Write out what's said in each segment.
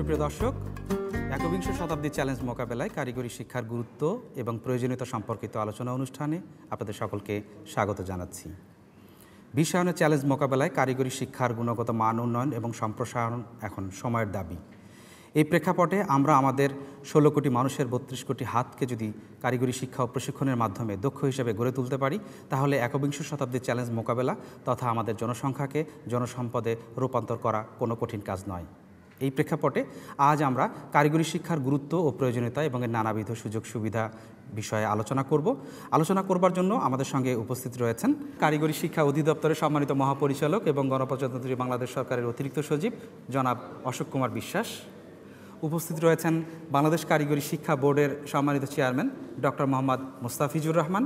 সুপ্রিয় দর্শক একবিংশ শতাব্দী চ্যালেঞ্জ মোকাবেলায় কারিগরি শিক্ষার গুরুত্ব এবং প্রয়োজনীয়তা সম্পর্কিত আলোচনা অনুষ্ঠানে আপনাদের সকলকে স্বাগত জানাচ্ছি বিশ্বায়নের চ্যালেঞ্জ মোকাবেলায় কারিগরি শিক্ষার গুণগত মান উন্নয়ন এবং সম্প্রসারণ এখন সময়ের দাবি এই প্রেক্ষাপটে আমরা আমাদের ষোলো কোটি মানুষের বত্রিশ কোটি হাতকে যদি কারিগরি শিক্ষা ও প্রশিক্ষণের মাধ্যমে দক্ষ হিসেবে গড়ে তুলতে পারি তাহলে একবিংশ শতাব্দীর চ্যালেঞ্জ মোকাবেলা তথা আমাদের জনসংখ্যাকে জনসম্পদে রূপান্তর করা কোনো কঠিন কাজ নয় এই প্রেক্ষাপটে আজ আমরা কারিগরি শিক্ষার গুরুত্ব ও প্রয়োজনীয়তা এবং এর নানাবিধ সুযোগ সুবিধা বিষয়ে আলোচনা করব আলোচনা করবার জন্য আমাদের সঙ্গে উপস্থিত রয়েছেন কারিগরি শিক্ষা অধিদপ্তরের সম্মানিত মহাপরিচালক এবং গণপ্রজাতন্ত্রী বাংলাদেশ সরকারের অতিরিক্ত সচিব জনাব অশোক কুমার বিশ্বাস উপস্থিত রয়েছেন বাংলাদেশ কারিগরি শিক্ষা বোর্ডের সম্মানিত চেয়ারম্যান ডক্টর মোহাম্মদ মোস্তাফিজুর রহমান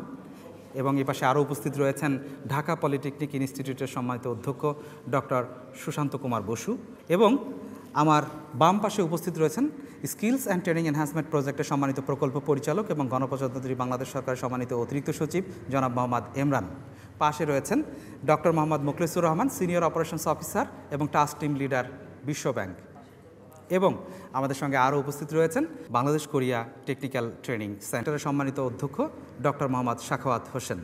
এবং এ পাশে আরও উপস্থিত রয়েছেন ঢাকা পলিটেকনিক ইনস্টিটিউটের সম্মানিত অধ্যক্ষ ডক্টর সুশান্ত কুমার বসু এবং আমার বাম পাশে উপস্থিত রয়েছেন স্কিলস অ্যান্ড ট্রেনিং এনহ্যান্সমেন্ট প্রজেক্টের সম্মানিত প্রকল্প পরিচালক এবং গণপ্রজাতন্ত্রী বাংলাদেশ সরকারের সম্মানিত অতিরিক্ত সচিব জনাব মোহাম্মদ এমরান পাশে রয়েছেন doctor Mohammad Mukhlesur Rahman senior operations officer এবং টাস্ক টিম লিডার বিশ্বব্যাংক এবং আমাদের সঙ্গে আরও উপস্থিত রয়েছেন বাংলাদেশ কোরিয়া টেকনিক্যাল ট্রেনিং সেন্টারের সম্মানিত অধ্যক্ষ ডক্টর মোহাম্মদ শাখাওয়াত হোসেন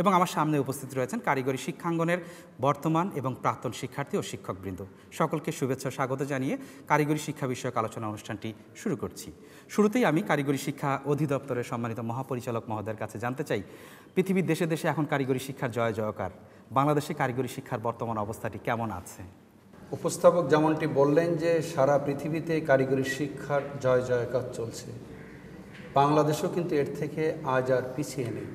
এবং আমার সামনে উপস্থিত রয়েছেন কারিগরি শিক্ষাঙ্গনের বর্তমান এবং প্রাক্তন শিক্ষার্থী ও শিক্ষকবৃন্দ সকলকে শুভেচ্ছা স্বাগত জানিয়ে কারিগরি শিক্ষা বিষয়ক আলোচনা অনুষ্ঠানটি শুরু করছি শুরুতেই আমি কারিগরি শিক্ষা অধিদপ্তরের সম্মানিত মহাপরিচালক মহোদয়ের কাছে জানতে চাই পৃথিবীর দেশে দেশে এখন কারিগরি শিক্ষার জয় জয়কার বাংলাদেশে কারিগরি শিক্ষার বর্তমান অবস্থাটি কেমন আছে উপস্থাপক যেমনটি বললেন যে সারা পৃথিবীতে কারিগরি শিক্ষার জয় জয়কার চলছে বাংলাদেশও কিন্তু এর থেকে আজ আর পিছিয়ে নেই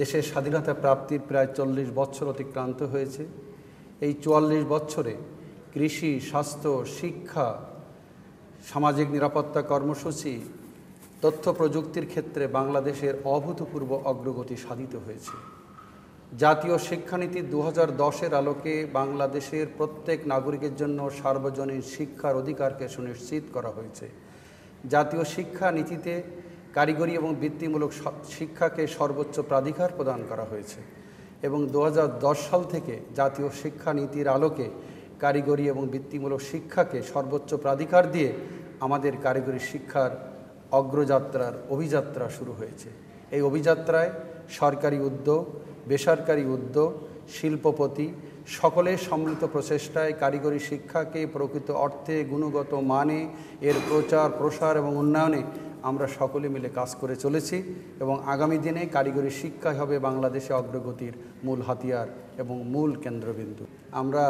দেশের স্বাধীনতা প্রাপ্তির প্রায় চল্লিশ বছর অতিক্রান্ত হয়েছে এই চুয়াল্লিশ বছরে কৃষি স্বাস্থ্য শিক্ষা সামাজিক নিরাপত্তা কর্মসূচি তথ্য প্রযুক্তির ক্ষেত্রে বাংলাদেশের অভূতপূর্ব অগ্রগতি সাধিত হয়েছে জাতীয় শিক্ষানীতি দু হাজার আলোকে বাংলাদেশের প্রত্যেক নাগরিকের জন্য সার্বজনীন শিক্ষার অধিকারকে সুনিশ্চিত করা হয়েছে জাতীয় শিক্ষানীতিতে কারিগরি এবং বৃত্তিমূলক শিক্ষাকে সর্বোচ্চ প্রাধিকার প্রদান করা হয়েছে এবং দু সাল থেকে জাতীয় শিক্ষানীতির আলোকে কারিগরি এবং বৃত্তিমূলক শিক্ষাকে সর্বোচ্চ প্রাধিকার দিয়ে আমাদের কারিগরি শিক্ষার অগ্রযাত্রার অভিযাত্রা শুরু হয়েছে এই অভিযাত্রায় সরকারি উদ্যোগ বেসরকারি উদ্যোগ শিল্পপতি সকলের সম্মিলিত প্রচেষ্টায় কারিগরি শিক্ষাকে প্রকৃত অর্থে গুণগত মানে এর প্রচার প্রসার এবং উন্নয়নে আমরা সকলে মিলে কাজ করে চলেছি এবং আগামী দিনে কারিগরি শিক্ষাই হবে বাংলাদেশে অগ্রগতির মূল হাতিয়ার এবং মূল কেন্দ্রবিন্দু আমরা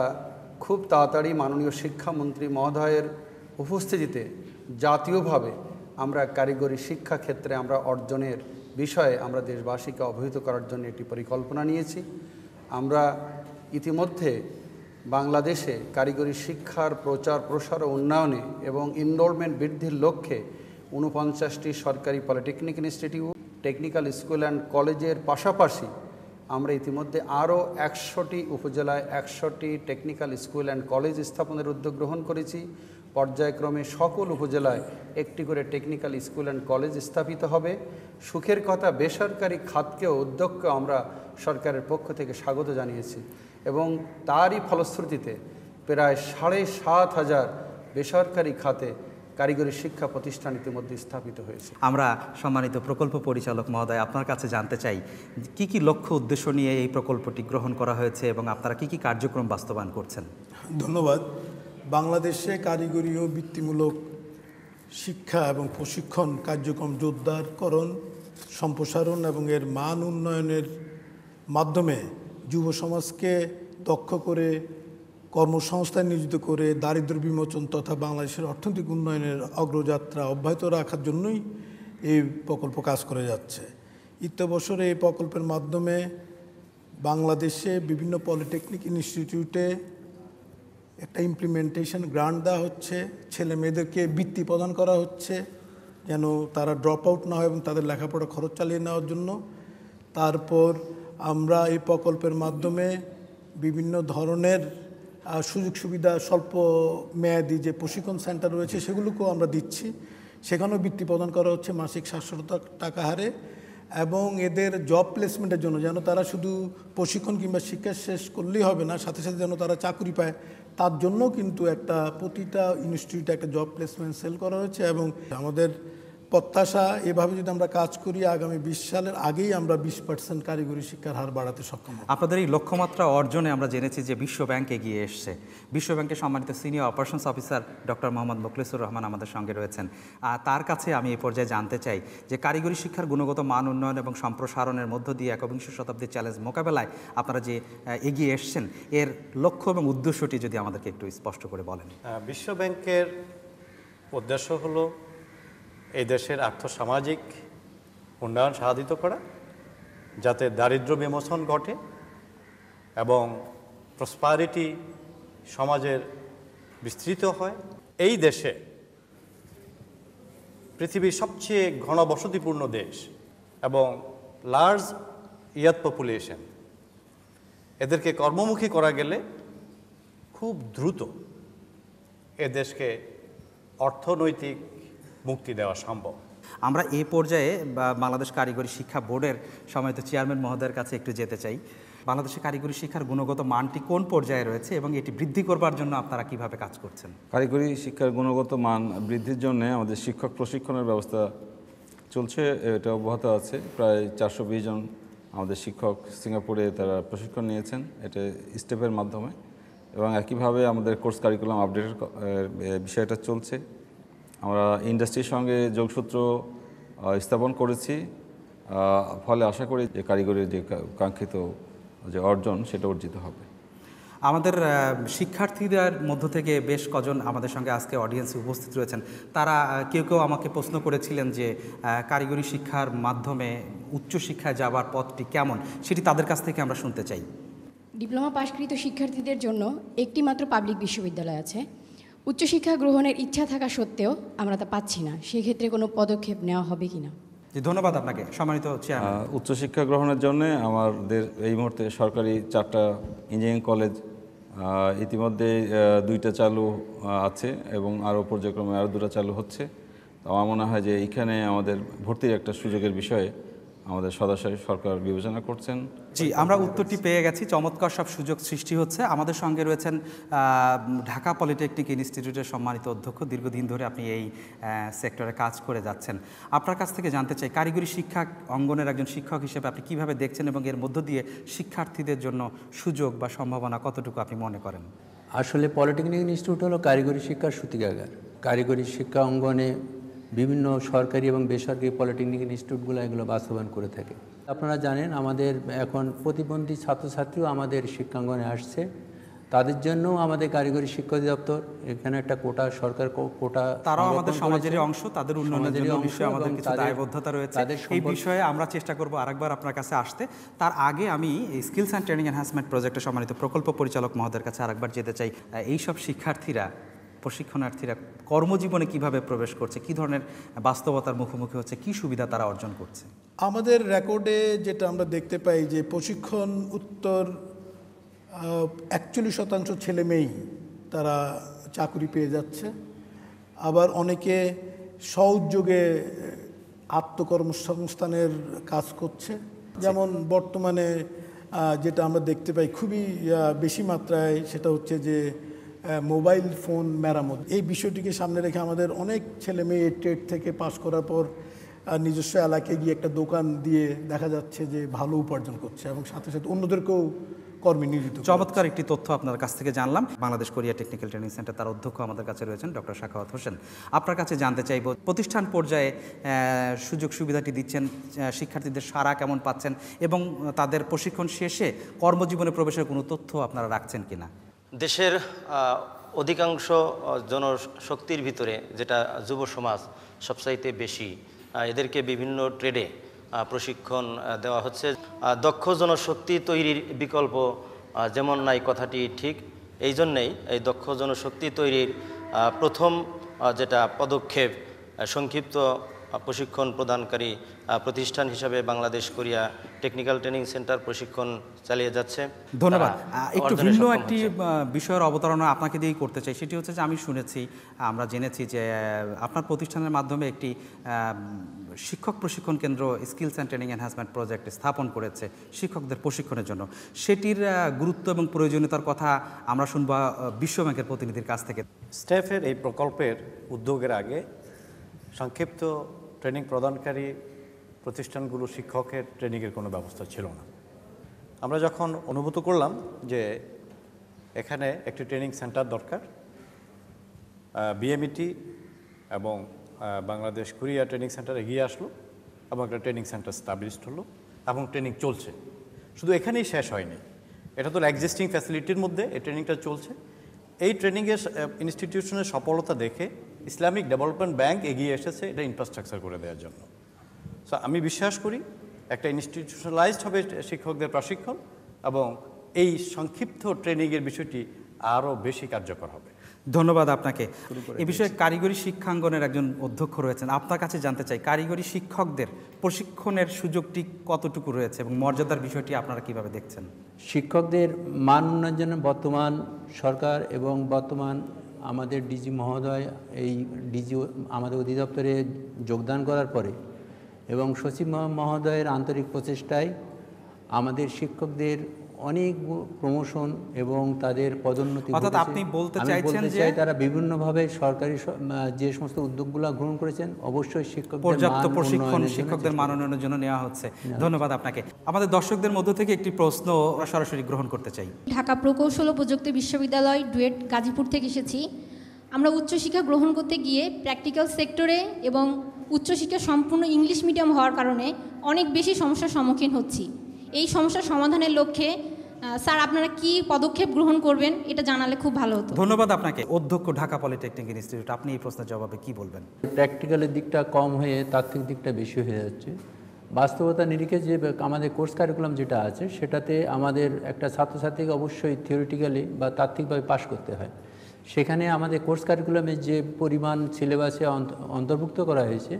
খুব তাড়াতাড়ি মাননীয় শিক্ষামন্ত্রী মহোদয়ের উপস্থিতিতে জাতীয়ভাবে আমরা কারিগরি শিক্ষা ক্ষেত্রে আমরা অর্জনের বিষয়ে আমরা দেশবাসীকে অবহিত করার জন্য একটি পরিকল্পনা নিয়েছি আমরা ইতিমধ্যে বাংলাদেশে কারিগরি শিক্ষার প্রচার প্রসার ও উন্নয়নে এবং ইনরোলমেন্ট বৃদ্ধির লক্ষ্যে উনপঞ্চাশটি সরকারি polytechnic institute technical school and কলেজের পাশাপাশি আমরা ইতিমধ্যে আরও একশোটি উপজেলায় একশোটি টেকনিক্যাল স্কুল অ্যান্ড কলেজ স্থাপনের উদ্যোগ গ্রহণ করেছি পর্যায়ক্রমে সকল উপজেলায় একটি করে টেকনিক্যাল স্কুল অ্যান্ড কলেজ স্থাপিত হবে সুখের কথা বেসরকারি খাতকে উদ্যোগকে আমরা সরকারের পক্ষ থেকে স্বাগত জানিয়েছি এবং তারই ফলশ্রুতিতে প্রায় সাড়ে সাত হাজার বেসরকারি খাতে কারিগরি শিক্ষা প্রতিষ্ঠান ইতিমধ্যে স্থাপিত হয়েছে আমরা সম্মানিত প্রকল্প পরিচালক মহোদয় আপনার কাছে জানতে চাই কি কি লক্ষ্য উদ্দেশ্য নিয়ে এই প্রকল্পটি গ্রহণ করা হয়েছে এবং আপনারা কি কি কার্যক্রম বাস্তবায়ন করছেন ধন্যবাদ বাংলাদেশে কারিগরি ও বৃত্তিমূলক শিক্ষা এবং প্রশিক্ষণ কার্যক্রম জোরদারকরণ সম্প্রসারণ এবং এর মান উন্নয়নের মাধ্যমে যুব সমাজকে দক্ষ করে কর্মসংস্থায় নিয়োজিত করে দারিদ্র বিমোচন তথা বাংলাদেশের অর্থনৈতিক উন্নয়নের অগ্রযাত্রা অব্যাহত রাখার জন্যই এই প্রকল্প কাজ করে যাচ্ছে ইত্যবসরে এই প্রকল্পের মাধ্যমে বাংলাদেশে বিভিন্ন পলিটেকনিক ইনস্টিটিউটে একটা ইমপ্লিমেন্টেশন গ্রান্ট দেওয়া হচ্ছে ছেলে মেয়েদেরকে বৃত্তি প্রদান করা হচ্ছে যেন তারা ড্রপ আউট না হয় এবং তাদের লেখাপড়া খরচ চালিয়ে নেওয়ার জন্য তারপর আমরা এই প্রকল্পের মাধ্যমে বিভিন্ন ধরনের সুযোগ সুবিধা স্বল্প মেয়াদি যে প্রশিক্ষণ সেন্টার রয়েছে সেগুলোকেও আমরা দিচ্ছি সেখানেও বৃত্তি প্রদান করা হচ্ছে মাসিক সাতশো টাকা হারে এবং এদের জব প্লেসমেন্টের জন্য যেন তারা শুধু প্রশিক্ষণ কিংবা শিক্ষা শেষ করলেই হবে না সাথে সাথে যেন তারা চাকরি পায় তার জন্য কিন্তু একটা প্রতিটা ইনস্টিটিউটে একটা জব প্লেসমেন্ট সেল করা হয়েছে এবং আমাদের প্রত্যাশা এভাবে যদি আমরা কাজ করি আগামী বিশ সালের আগেই আমরা বিশ পার্সেন্ট কারিগরি শিক্ষার হার বাড়াতে সক্ষম আপনাদের এই লক্ষ্যমাত্রা অর্জনে আমরা জেনেছি যে বিশ্বব্যাংক এগিয়ে এসছে বিশ্বব্যাংকের সম্মানিত senior operations officer doctor Mohammad Mokhlesur Rahman আমাদের সঙ্গে রয়েছেন আর তার কাছে আমি এ পর্যায়ে জানতে চাই যে কারিগরি শিক্ষার গুণগত মান উন্নয়ন এবং সম্প্রসারণের মধ্য দিয়ে একবিংশ শতাব্দীর চ্যালেঞ্জ মোকাবেলায় আপনারা যে এগিয়ে এসছেন এর লক্ষ্য এবং উদ্দেশ্যটি যদি আমাদেরকে একটু স্পষ্ট করে বলেন বিশ্বব্যাংকের উদ্দেশ্য হলো এই দেশের আর্থসামাজিক উন্নয়ন সাধিত করা যাতে দারিদ্র বিমোচন ঘটে এবং প্রসপারিটি সমাজের বিস্তৃত হয় এই দেশে পৃথিবীর সবচেয়ে ঘনবসতিপূর্ণ দেশ এবং লার্জ ইয়াত পপুলেশন এদেরকে কর্মমুখী করা গেলে খুব দ্রুত এদেশকে অর্থনৈতিক মুক্তি দেওয়া সম্ভব আমরা এ পর্যায়ে বাংলাদেশ কারিগরি শিক্ষা বোর্ডের সময়ত চেয়ারম্যান মহোদয়ের কাছে একটু যেতে চাই বাংলাদেশে কারিগরি শিক্ষার গুণগত মানটি কোন পর্যায়ে রয়েছে এবং এটি বৃদ্ধি করবার জন্য আপনারা কিভাবে কাজ করছেন কারিগরি শিক্ষার গুণগত মান বৃদ্ধির জন্য আমাদের শিক্ষক প্রশিক্ষণের ব্যবস্থা চলছে এটা অব্যাহত আছে প্রায় চারশো জন আমাদের শিক্ষক সিঙ্গাপুরে তারা প্রশিক্ষণ নিয়েছেন এটা স্টেপের মাধ্যমে এবং একইভাবে আমাদের কোর্স কারিকুলাম আপডেটের বিষয়টা চলছে আমরা ইন্ডাস্ট্রির সঙ্গে যোগসূত্র স্থাপন করেছি ফলে আশা করি যে কারিগরির যে কাঙ্ক্ষিত যে অর্জন সেটা অর্জিত হবে আমাদের শিক্ষার্থীদের মধ্য থেকে বেশ কজন আমাদের সঙ্গে আজকে অডিয়েন্সে উপস্থিত রয়েছেন তারা কেউ কেউ আমাকে প্রশ্ন করেছিলেন যে কারিগরি শিক্ষার মাধ্যমে উচ্চশিক্ষায় যাওয়ার পথটি কেমন সেটি তাদের কাছ থেকে আমরা শুনতে চাই ডিপ্লোমা পাশকৃত শিক্ষার্থীদের জন্য একটি মাত্র পাবলিক বিশ্ববিদ্যালয় আছে উচ্চশিক্ষা গ্রহণের ইচ্ছা থাকা সত্ত্বেও আমরা তা পাচ্ছি না সেক্ষেত্রে কোনো পদক্ষেপ নেওয়া হবে কি না ধন্যবাদ আপনাকে সম্মানিত উচ্চশিক্ষা গ্রহণের জন্য আমাদের এই মুহূর্তে সরকারি চারটা ইঞ্জিনিয়ারিং কলেজ ইতিমধ্যে দুইটা চালু আছে এবং আরও পর্যায়ক্রমে আরও দুটা চালু হচ্ছে তো আমার মনে হয় যে এখানে আমাদের ভর্তির একটা সুযোগের বিষয়ে আমাদের সরাসরি সরকার বিবেচনা করছেন জি আমরা উত্তরটি পেয়ে গেছি চমৎকার সব সুযোগ সৃষ্টি হচ্ছে আমাদের সঙ্গে রয়েছেন ঢাকা পলিটেকনিক ইনস্টিটিউটের সম্মানিত অধ্যক্ষ দীর্ঘদিন ধরে আপনি এই সেক্টরে কাজ করে যাচ্ছেন আপনার কাছ থেকে জানতে চাই কারিগরি শিক্ষা অঙ্গনের একজন শিক্ষক হিসেবে আপনি কিভাবে দেখছেন এবং এর মধ্য দিয়ে শিক্ষার্থীদের জন্য সুযোগ বা সম্ভাবনা কতটুকু আপনি মনে করেন আসলে পলিটেকনিক ইনস্টিটিউট হলো কারিগরি শিক্ষার সূতিকাগার কারিগরি শিক্ষা অঙ্গনে বিভিন্ন সরকারি এবং বেসরকারি পলিটেকনিক ইনস্টিটিউটগুলো এগুলো বাস্তবায়ন করে থাকে আপনারা জানেন আমাদের এখন প্রতিবন্ধী ছাত্রছাত্রীও আমাদের শিক্ষাঙ্গনে আসছে তাদের জন্য আমাদের কারিগরি শিক্ষা দপ্তর এখানে একটা কোটা সরকার কোটা তারাও আমাদের সমাজের অংশ তাদের উন্নয়নের জন্য আমাদের কিছু দায়বদ্ধতা রয়েছে এই বিষয়ে আমরা চেষ্টা করব আরেকবার আপনার কাছে আসতে তার আগে আমি স্কিলস অ্যান্ড ট্রেনিং এনহ্যান্সমেন্ট প্রজেক্টে সম্মানিত প্রকল্প পরিচালক মহোদয়ের কাছে আরেকবার যেতে চাই এই সব শিক্ষার্থীরা প্রশিক্ষণার্থীরা কর্মজীবনে কিভাবে প্রবেশ করছে কি ধরনের বাস্তবতার মুখোমুখি হচ্ছে কি সুবিধা তারা অর্জন করছে আমাদের রেকর্ডে যেটা আমরা দেখতে পাই যে প্রশিক্ষণ উত্তর একচল্লিশ শতাংশ ছেলে মেয়েই তারা চাকুরি পেয়ে যাচ্ছে আবার অনেকে স্বউদ্যোগে আত্মকর্মসংস্থানের কাজ করছে আচ্ছা। যেমন বর্তমানে যেটা আমরা দেখতে পাই খুবই বেশি মাত্রায় সেটা হচ্ছে যে মোবাইল ফোন মেরামত এই বিষয়টিকে সামনে রেখে আমাদের অনেক ছেলে মেয়ে টেট থেকে পাশ করার পর নিজস্ব এলাকায় গিয়ে একটা দোকান দিয়ে দেখা যাচ্ছে যে ভালো উপার্জন করছে এবং সাথে সাথে অন্যদেরকেও কর্মে নিয়োজিত চমৎকার একটি তথ্য আপনার কাছ থেকে জানলাম Bangladesh Korea technical training centre তার অধ্যক্ষ আমাদের কাছে রয়েছেন ডক্টর শাখাওয়াত হোসেন আপনার কাছে জানতে চাইব প্রতিষ্ঠান পর্যায়ে সুযোগ সুবিধাটি দিচ্ছেন শিক্ষার্থীদের সারা কেমন পাচ্ছেন এবং তাদের প্রশিক্ষণ শেষে কর্মজীবনে প্রবেশের কোনো তথ্য আপনারা রাখছেন কিনা দেশের অধিকাংশ জনশক্তির ভিতরে যেটা যুব সমাজ সবচাইতে বেশি এদেরকে বিভিন্ন ট্রেডে প্রশিক্ষণ দেওয়া হচ্ছে দক্ষ জনশক্তি তৈরির বিকল্প যেমন নাই কথাটি ঠিক এই জন্যেই এই দক্ষ জনশক্তি তৈরির প্রথম যেটা পদক্ষেপ সংক্ষিপ্ত প্রশিক্ষণ প্রদানকারী প্রতিষ্ঠান হিসাবে Bangladesh Korea technical training centre প্রশিক্ষণ চালিয়ে যাচ্ছে ধন্যবাদ একটু ভিন্ন একটি বিষয়ের অবতারণা আপনাকে দিয়েই করতে চাই সেটি হচ্ছে যে আমি শুনেছি আমরা জেনেছি যে আপনার প্রতিষ্ঠানের মাধ্যমে একটি শিক্ষক প্রশিক্ষণ কেন্দ্র skills and training enhancement project স্থাপন করেছে শিক্ষকদের প্রশিক্ষণের জন্য সেটির গুরুত্ব এবং প্রয়োজনীয়তার কথা আমরা শুনব ব্যাংকের প্রতিনিধির কাছ থেকে স্টেফের এই প্রকল্পের উদ্যোগের আগে সংক্ষিপ্ত ট্রেনিং প্রদানকারী প্রতিষ্ঠানগুলো শিক্ষকের ট্রেনিংয়ের কোনো ব্যবস্থা ছিল না আমরা যখন অনুভূত করলাম যে এখানে একটি ট্রেনিং সেন্টার দরকার বিএমইটি e এবং বাংলাদেশ কুরিয়া ট্রেনিং সেন্টার এগিয়ে আসলো এবং একটা ট্রেনিং সেন্টার স্টাবলিশড হলো এবং ট্রেনিং চলছে শুধু এখানেই শেষ হয়নি এটা তো এক্সিস্টিং ফ্যাসিলিটির মধ্যে এই ট্রেনিংটা চলছে এই ট্রেনিংয়ের ইনস্টিটিউশনের সফলতা দেখে ইসলামিক ডেভেলপমেন্ট ব্যাংক এগিয়ে এসেছে এটা ইনফ্রাস্ট্রাকচার করে দেওয়ার জন্য সো আমি বিশ্বাস করি একটা ইনস্টিটিউশনালাইজড হবে শিক্ষকদের প্রশিক্ষণ এবং এই সংক্ষিপ্ত ট্রেনিংয়ের বিষয়টি আরও বেশি কার্যকর হবে ধন্যবাদ আপনাকে এ বিষয়ে কারিগরি শিক্ষাঙ্গনের একজন অধ্যক্ষ রয়েছেন আপনার কাছে জানতে চাই কারিগরি শিক্ষকদের প্রশিক্ষণের সুযোগটি কতটুকু রয়েছে এবং মর্যাদার বিষয়টি আপনারা কিভাবে দেখছেন শিক্ষকদের মান উন্নয়নের জন্য বর্তমান সরকার এবং বর্তমান আমাদের ডিজি মহোদয় এই ডিজি আমাদের অধিদপ্তরে যোগদান করার পরে এবং সচিব মহোদয়ের আন্তরিক প্রচেষ্টায় আমাদের শিক্ষকদের অনেক প্রমোশন এবং তাদের পদোন্নতি আপনি বলতে চাইছেন যে তারা বিভিন্নভাবে সরকারি যে সমস্ত উদ্যোগগুলো গ্রহণ করেছেন অবশ্যই শিক্ষক পর্যাপ্ত প্রশিক্ষণ শিক্ষকদের মানোন্নয়নের জন্য নেওয়া হচ্ছে ধন্যবাদ আপনাকে আমাদের দর্শকদের মধ্য থেকে একটি প্রশ্ন সরাসরি গ্রহণ করতে চাই ঢাকা প্রকৌশল ও প্রযুক্তি বিশ্ববিদ্যালয় ডুয়েট গাজীপুর থেকে এসেছি আমরা উচ্চশিক্ষা গ্রহণ করতে গিয়ে প্র্যাকটিক্যাল সেক্টরে এবং উচ্চশিক্ষা সম্পূর্ণ ইংলিশ মিডিয়াম হওয়ার কারণে অনেক বেশি সমস্যার সম্মুখীন হচ্ছি এই সমস্যার সমাধানের লক্ষ্যে স্যার আপনারা কি পদক্ষেপ গ্রহণ করবেন এটা জানালে খুব ভালো হতো ধন্যবাদ আপনাকে অধ্যক্ষ ঢাকা পলিটেকনিক ইনস্টিটিউট আপনি এই প্রশ্নের জবাবে কি বলবেন প্র্যাকটিক্যালের দিকটা কম হয়ে তাত্ত্বিক দিকটা বেশি হয়ে যাচ্ছে বাস্তবতা নিরিখে যে আমাদের কোর্স কারিকুলাম যেটা আছে সেটাতে আমাদের একটা ছাত্রছাত্রীকে অবশ্যই থিওরিটিক্যালি বা তাত্ত্বিকভাবে পাশ করতে হয় সেখানে আমাদের কোর্স কারিকুলামে যে পরিমাণ সিলেবাসে অন্তর্ভুক্ত করা হয়েছে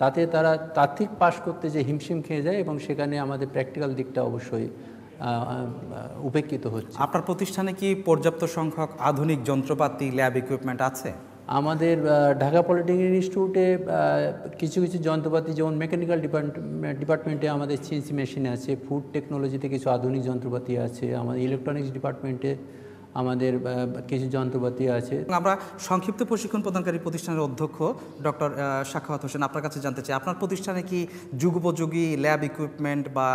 তাতে তারা তাত্ত্বিক পাশ করতে যে হিমশিম খেয়ে যায় এবং সেখানে আমাদের প্র্যাকটিক্যাল দিকটা অবশ্যই উপেক্ষিত হচ্ছে আপনার প্রতিষ্ঠানে কি পর্যাপ্ত সংখ্যক আধুনিক যন্ত্রপাতি ল্যাব ইকুইপমেন্ট আছে আমাদের ঢাকা পলিটেকনিক ইনস্টিটিউটে কিছু কিছু যন্ত্রপাতি যেমন মেকানিক্যাল ডিপার্টমেন্ট ডিপার্টমেন্টে আমাদের সিএনসি মেশিন আছে ফুড টেকনোলজিতে কিছু আধুনিক যন্ত্রপাতি আছে আমাদের ইলেকট্রনিক্স ডিপার্টমেন্টে আমাদের কিছু যন্ত্রপাতি আছে আমরা সংক্ষিপ্ত প্রশিক্ষণ প্রদানকারী প্রতিষ্ঠানের অধ্যক্ষ ডক্টর সাখাওয়াত হোসেন আপনার কাছে জানতে চাই আপনার প্রতিষ্ঠানে কি যুগোপযোগী ল্যাব ইকুইপমেন্ট বা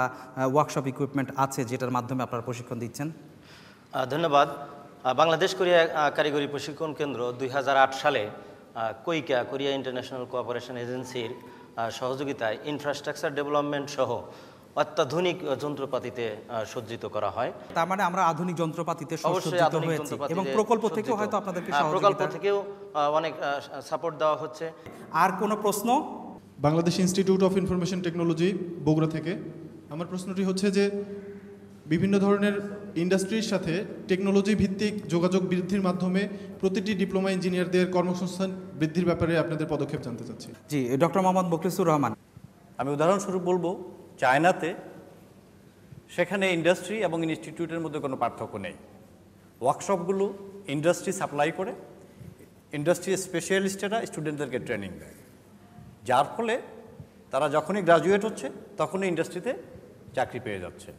ওয়ার্কশপ ইকুইপমেন্ট আছে যেটার মাধ্যমে আপনারা প্রশিক্ষণ দিচ্ছেন ধন্যবাদ বাংলাদেশ কোরিয়া কারিগরি প্রশিক্ষণ কেন্দ্র দুই সালে কৈকা কোরিয়া ইন্টারন্যাশনাল কোঅপারেশন এজেন্সির সহযোগিতায় ইনফ্রাস্ট্রাকচার ডেভেলপমেন্ট সহ অত্যাধুনিক যন্ত্রপাতিতে সজ্জিত করা হয় তার মানে আমরা আধুনিক যন্ত্রপাতিতে সজ্জিত হয়েছি এবং প্রকল্প থেকে হয়তো আপনাদেরকে হ্যাঁ, প্রকল্প থেকেও অনেক সাপোর্ট দেওয়া হচ্ছে আর কোনো প্রশ্ন Bangladesh institute of information technology Bogura থেকে আমার প্রশ্নটি হচ্ছে যে বিভিন্ন ধরনের ইন্ডাস্ট্রির সাথে টেকনোলজি ভিত্তিক যোগাযোগ বৃদ্ধির মাধ্যমে প্রতিটি ডিপ্লোমা ইঞ্জিনিয়ারদের কর্মসংস্থান বৃদ্ধির ব্যাপারে আপনাদের পদক্ষেপ জানতে চাচ্ছি জি ডক্টর মোহাম্মদ বকলিসুর রহমান আমি উদাহরণস্বরূপ বলবো চায়নাতে সেখানে ইন্ডাস্ট্রি এবং ইনস্টিটিউটের মধ্যে কোনো পার্থক্য নেই ওয়ার্কশপগুলো ইন্ডাস্ট্রি সাপ্লাই করে ইন্ডাস্ট্রি স্পেশালিস্টেরা স্টুডেন্টদেরকে ট্রেনিং দেয় যার ফলে তারা যখনই গ্রাজুয়েট হচ্ছে তখনই ইন্ডাস্ট্রিতে চাকরি পেয়ে যাচ্ছে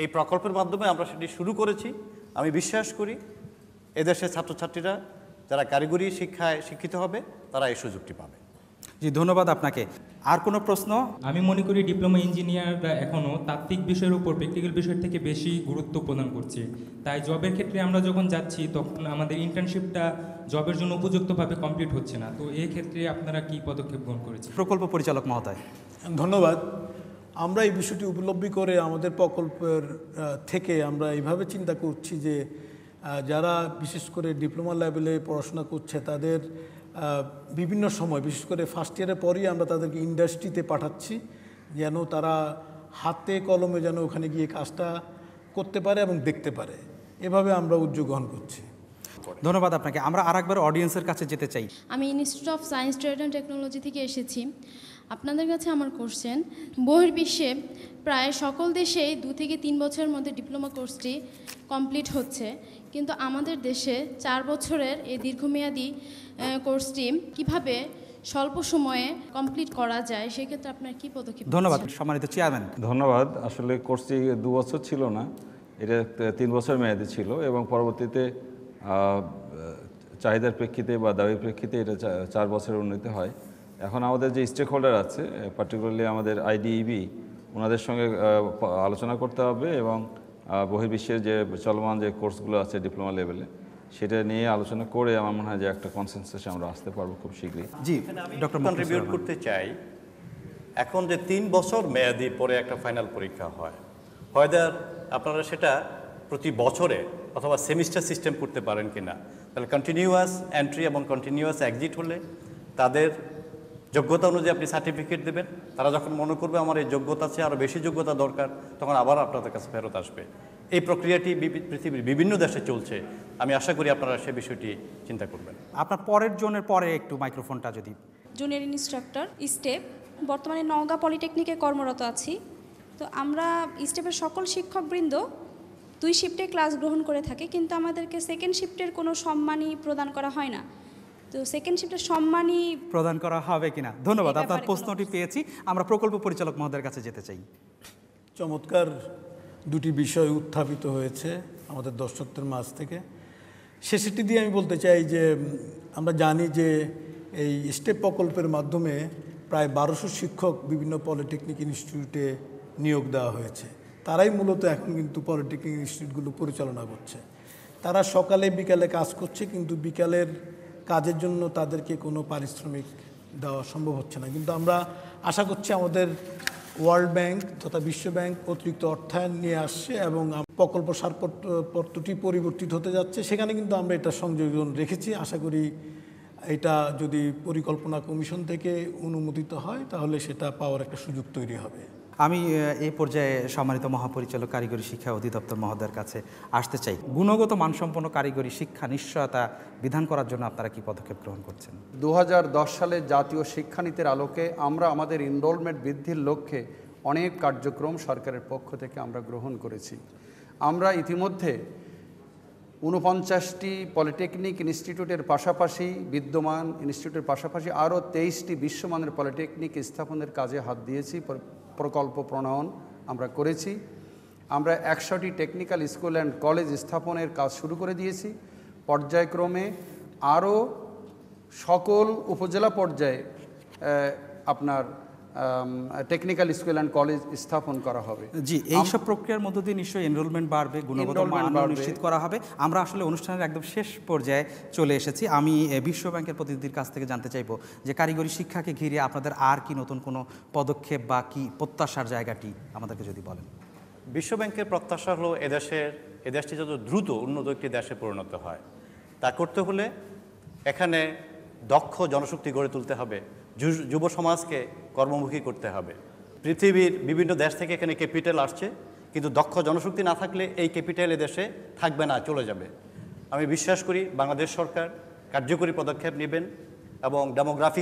এই প্রকল্পের মাধ্যমে আমরা সেটি শুরু করেছি আমি বিশ্বাস করি এদেশের ছাত্রছাত্রীরা যারা কারিগরি শিক্ষায় শিক্ষিত হবে তারা এই সুযোগটি পাবে জি ধন্যবাদ আপনাকে আর কোনো প্রশ্ন আমি মনে করি ডিপ্লোমা ইঞ্জিনিয়াররা এখনও তাত্ত্বিক বিষয়ের উপর প্র্যাকটিক্যাল বিষয়ের থেকে বেশি গুরুত্ব প্রদান করছে তাই জবের ক্ষেত্রে আমরা যখন যাচ্ছি তখন আমাদের ইন্টার্নশিপটা জবের জন্য উপযুক্তভাবে কমপ্লিট হচ্ছে না তো এই ক্ষেত্রে আপনারা কি পদক্ষেপ গ্রহণ করেছেন প্রকল্প পরিচালক মহোদয় ধন্যবাদ আমরা এই বিষয়টি উপলব্ধি করে আমাদের প্রকল্পের থেকে আমরা এইভাবে চিন্তা করছি যে যারা বিশেষ করে ডিপ্লোমা লেভেলে পড়াশোনা করছে তাদের বিভিন্ন সময় বিশেষ করে ফার্স্ট ইয়ারের পরই আমরা তাদেরকে ইন্ডাস্ট্রিতে পাঠাচ্ছি যেন তারা হাতে কলমে যেন ওখানে গিয়ে কাজটা করতে পারে এবং দেখতে পারে এভাবে আমরা উদ্যোগ গ্রহণ করছি ধন্যবাদ আপনাকে আমরা আরেকবার অডিয়েন্সের কাছে যেতে চাই আমি institute of science trade and technology থেকে এসেছি আপনাদের কাছে আমার কোশ্চেন বহির্বিশ্বে প্রায় সকল দেশেই দু থেকে তিন বছরের মধ্যে ডিপ্লোমা কোর্সটি কমপ্লিট হচ্ছে কিন্তু আমাদের দেশে চার বছরের এই দীর্ঘমেয়াদী কোর্সটি কিভাবে স্বল্প সময়ে কমপ্লিট করা যায় সেক্ষেত্রে আপনার কি পদক্ষেপ ধন্যবাদ সম্মানিত চেয়ারম্যান ধন্যবাদ আসলে কোর্সটি দু বছর ছিল না এটা তিন বছর মেয়াদি ছিল এবং পরবর্তীতে চাহিদার প্রেক্ষিতে বা দাবির প্রেক্ষিতে এটা চার বছরের উন্নতি হয় এখন আমাদের যে স্টেক হোল্ডার আছে পার্টিকুলারলি আমাদের আইডিইবি ওনাদের e সঙ্গে আলোচনা করতে হবে এবং বহির্বিশ্বের যে চলমান যে কোর্সগুলো আছে ডিপ্লোমা লেভেলে সেটা নিয়ে আলোচনা করে আমার মনে হয় যে একটা কনসেন্সাসে আমরা আসতে পারবো খুব শীঘ্রই জি ডক্টর কন্ট্রিবিউট করতে চাই এখন যে তিন বছর মেয়াদি পরে একটা ফাইনাল পরীক্ষা হয় হয়দার আপনারা সেটা প্রতি বছরে অথবা সেমিস্টার সিস্টেম করতে পারেন কি না তাহলে কন্টিনিউয়াস এন্ট্রি এবং কন্টিনিউয়াস এক্সিট হলে তাদের যোগ্যতা অনুযায়ী আপনি সার্টিফিকেট দেবেন তারা যখন মনে করবে আমার এই যোগ্যতা আছে আরও বেশি যোগ্যতা দরকার তখন আবার আপনাদের কাছে ফেরত আসবে এই প্রক্রিয়াটি পৃথিবীর বিভিন্ন দেশে চলছে আমি আশা করি আপনারা সে বিষয়টি চিন্তা করবেন আপনার পরের জনের পরে একটু মাইক্রোফোনটা যদি জুনিয়র ইনস্ট্রাক্টর স্টেপ বর্তমানে নওগাঁ পলিটেকনিকে কর্মরত আছি তো আমরা স্টেপের সকল শিক্ষকবৃন্দ দুই শিফটে ক্লাস গ্রহণ করে থাকি কিন্তু আমাদেরকে সেকেন্ড শিফটের কোনো সম্মানই প্রদান করা হয় না তো সেকেন্ড শিফটটা সম্মানই প্রদান করা হবে কিনা ধন্যবাদ আপনার প্রশ্নটি পেয়েছি আমরা প্রকল্প পরিচালক মহোদয়ের কাছে যেতে চাই চমৎকার দুটি বিষয় উত্থাপিত হয়েছে আমাদের দর্শকদের মাঝ থেকে শেষেরটি দিয়ে আমি বলতে চাই যে আমরা জানি যে এই স্টেপ প্রকল্পের মাধ্যমে প্রায় বারোশো শিক্ষক বিভিন্ন পলিটেকনিক ইনস্টিটিউটে নিয়োগ দেওয়া হয়েছে তারাই মূলত এখন কিন্তু পলিটেকনিক ইনস্টিটিউটগুলো পরিচালনা করছে তারা সকালে বিকালে কাজ করছে কিন্তু বিকালের কাজের জন্য তাদেরকে কোনো পারিশ্রমিক দেওয়া সম্ভব হচ্ছে না কিন্তু আমরা আশা করছি আমাদের ওয়ার্ল্ড ব্যাংক তথা বিশ্বব্যাংক অতিরিক্ত অর্থায়ন নিয়ে আসছে এবং প্রকল্প সারপত্রটি পরিবর্তিত হতে যাচ্ছে সেখানে কিন্তু আমরা এটা সংযোজন রেখেছি আশা করি এটা যদি পরিকল্পনা কমিশন থেকে অনুমোদিত হয় তাহলে সেটা পাওয়ার একটা সুযোগ তৈরি হবে আমি এই পর্যায়ে সম্মানিত মহাপরিচালক কারিগরি শিক্ষা অধিদপ্তর মহোদয়ের কাছে আসতে চাই গুণগত মানসম্পন্ন কারিগরি শিক্ষা নিশ্চয়তা বিধান করার জন্য আপনারা কি পদক্ষেপ গ্রহণ করছেন দু সালে জাতীয় শিক্ষানীতির আলোকে আমরা আমাদের এনরোলমেন্ট বৃদ্ধির লক্ষ্যে অনেক কার্যক্রম সরকারের পক্ষ থেকে আমরা গ্রহণ করেছি আমরা ইতিমধ্যে ঊনপঞ্চাশটি পলিটেকনিক ইনস্টিটিউটের পাশাপাশি বিদ্যমান ইনস্টিটিউটের পাশাপাশি আরও তেইশটি বিশ্বমানের পলিটেকনিক স্থাপনের কাজে হাত দিয়েছি প্রকল্প প্রণয়ন আমরা করেছি আমরা একশোটি টেকনিক্যাল স্কুল অ্যান্ড কলেজ স্থাপনের কাজ শুরু করে দিয়েছি পর্যায়ক্রমে আরও সকল উপজেলা পর্যায়ে আপনার টেকনিক্যাল স্কুল অ্যান্ড কলেজ স্থাপন করা হবে জি এই সব প্রক্রিয়ার মধ্য দিয়ে নিশ্চয়ই এনরোলমেন্ট বাড়বে গুণগত মান নিশ্চিত করা হবে আমরা আসলে অনুষ্ঠানের একদম শেষ পর্যায়ে চলে এসেছি আমি বিশ্ব ব্যাংকের প্রতিনিধির কাছ থেকে জানতে চাইব যে কারিগরি শিক্ষাকে ঘিরে আপনাদের আর কি নতুন কোনো পদক্ষেপ বা কি প্রত্যাশার জায়গাটি আমাদেরকে যদি বলেন বিশ্ব ব্যাংকের প্রত্যাশা হলো এদেশের এদেশটি যত দ্রুত উন্নত একটি দেশে পরিণত হয় তা করতে হলে এখানে দক্ষ জনশক্তি গড়ে তুলতে হবে যুব সমাজকে কর্মমুখী করতে হবে পৃথিবীর বিভিন্ন দেশ থেকে এখানে ক্যাপিটাল আসছে কিন্তু দক্ষ জনশক্তি না থাকলে এই ক্যাপিটাল দেশে থাকবে না চলে যাবে আমি বিশ্বাস করি বাংলাদেশ সরকার কার্যকরী পদক্ষেপ নেবেন এবং ডেমোগ্রাফি